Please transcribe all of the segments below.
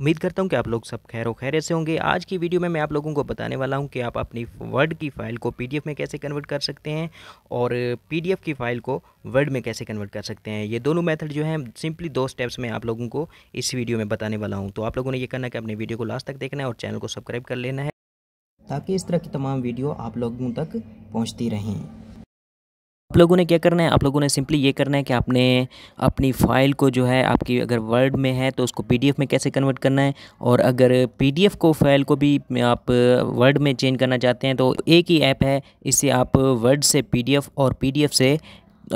उम्मीद करता हूँ कि आप लोग सब खैर खैर से होंगे आज की वीडियो में मैं आप लोगों को बताने वाला हूँ कि आप अपनी वर्ड की फ़ाइल को पीडीएफ में कैसे कन्वर्ट कर सकते हैं और पीडीएफ की फ़ाइल को वर्ड में कैसे कन्वर्ट कर सकते हैं ये दोनों मेथड जो है सिंपली दो स्टेप्स में आप लोगों को इस वीडियो में बताने वाला हूँ तो आप लोगों ने यह करना कि अपने वीडियो को लास्ट तक देखना है और चैनल को सब्सक्राइब कर लेना है ताकि इस तरह की तमाम वीडियो आप लोगों तक पहुँचती रहें आप लोगों ने क्या करना है आप लोगों ने सिंपली ये करना है कि आपने अपनी फ़ाइल को जो है आपकी अगर वर्ड में है तो उसको पीडीएफ में कैसे कन्वर्ट करना है और अगर पीडीएफ को फाइल को भी आप वर्ड में चेंज करना चाहते हैं तो एक ही ऐप है इससे आप वर्ड से पीडीएफ और पीडीएफ से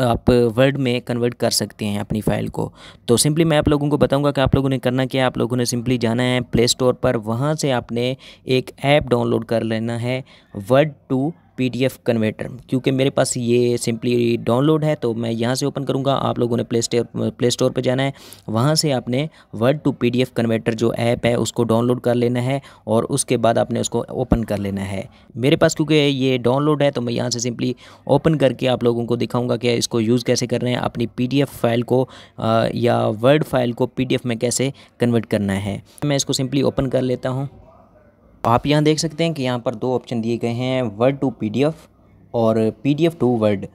आप वर्ड में कन्वर्ट कर सकते हैं अपनी फ़ाइल को तो सिंपली मैं आप लोगों को बताऊंगा कि आप लोगों ने करना क्या है आप लोगों ने सिंपली जाना है प्ले स्टोर पर वहाँ से आपने एक ऐप डाउनलोड कर लेना है वर्ड टू पीडीएफ कन्वर्टर क्योंकि मेरे पास ये सिंपली डाउनलोड है तो मैं यहाँ से ओपन करूँगा आप लोगों ने प्ले स्टोर प्ले स्टोर पर जाना है वहाँ से आपने वर्ड टू पीडीएफ कन्वर्टर जो ऐप है उसको डाउनलोड कर लेना है और उसके बाद आपने उसको ओपन कर लेना है मेरे पास क्योंकि ये डाउनलोड है तो मैं यहाँ से सिंपली ओपन करके आप लोगों को दिखाऊँगा कि इसको यूज़ कैसे कर रहे हैं अपनी पी फाइल को या वर्ड फाइल को पी में कैसे कन्वर्ट करना है मैं इसको सिंपली ओपन कर लेता हूँ आप यहाँ देख सकते हैं कि यहाँ पर दो ऑप्शन दिए गए हैं वर्ड टू पी और पी टू वर्ड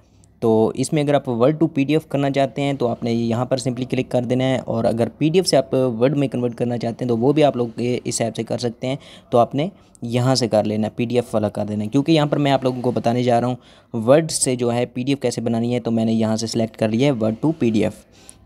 तो इसमें अगर आप वर्ड टू पी करना चाहते हैं तो आपने यहाँ पर सिंपली क्लिक कर देना है और अगर पी से आप वर्ड में कन्वर्ट करना चाहते हैं तो वो भी आप लोग इस ऐप से कर सकते हैं तो आपने यहाँ से कर लेना है पीडीएफ वाला कर देना है क्योंकि यहाँ पर मैं आप लोगों को बताने जा रहा हूँ वर्ड से जो है पी कैसे बनानी है तो मैंने यहाँ से सिलेक्ट कर लिया है वर्ड टू पी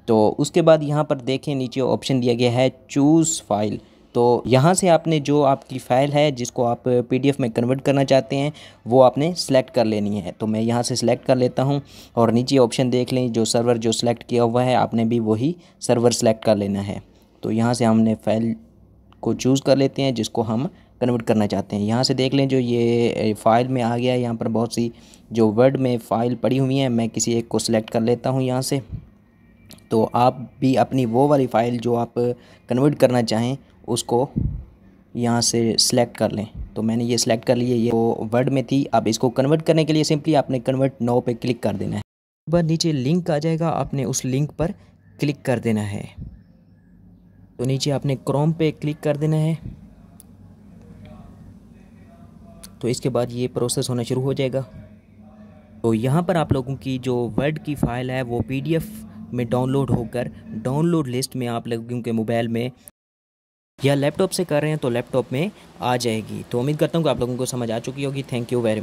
तो उसके बाद यहाँ पर देखें नीचे ऑप्शन दिया गया है चूज़ फाइल तो यहाँ से आपने जो आपकी फ़ाइल है जिसको आप पीडीएफ में कन्वर्ट करना चाहते हैं वो आपने सेलेक्ट कर लेनी है तो मैं यहाँ से सिलेक्ट कर लेता हूँ और नीचे ऑप्शन देख लें जो सर्वर जो सिलेक्ट किया हुआ है आपने भी वही सर्वर सेलेक्ट कर लेना है तो यहाँ से हमने फाइल को चूज़ कर लेते हैं जिसको हम कन्वर्ट करना चाहते हैं यहाँ से देख लें जो ये फ़ाइल में आ गया है यहाँ पर बहुत सी जो वर्ड में फ़ाइल पड़ी हुई हैं मैं किसी एक को सिलेक्ट कर लेता हूँ यहाँ से तो आप भी अपनी वो वाली फ़ाइल जो आप कन्वर्ट करना चाहें उसको यहाँ से सिलेक्ट कर लें तो मैंने ये सिलेक्ट कर लिया ये वो वर्ड में थी अब इसको कन्वर्ट करने के लिए सिंपली आपने कन्वर्ट नाव पे क्लिक कर देना है एक बार नीचे लिंक आ जाएगा आपने उस लिंक पर क्लिक कर देना है तो नीचे आपने क्रोम पे क्लिक कर देना है तो इसके बाद ये प्रोसेस होना शुरू हो जाएगा तो यहाँ पर आप लोगों की जो वर्ड की फ़ाइल है वो पी में डाउनलोड होकर डाउनलोड लिस्ट में आप लोगों के मोबाइल में या लैपटॉप से कर रहे हैं तो लैपटॉप में आ जाएगी तो उम्मीद करता हूँ कि आप लोगों को समझ आ चुकी होगी थैंक यू वेरी मच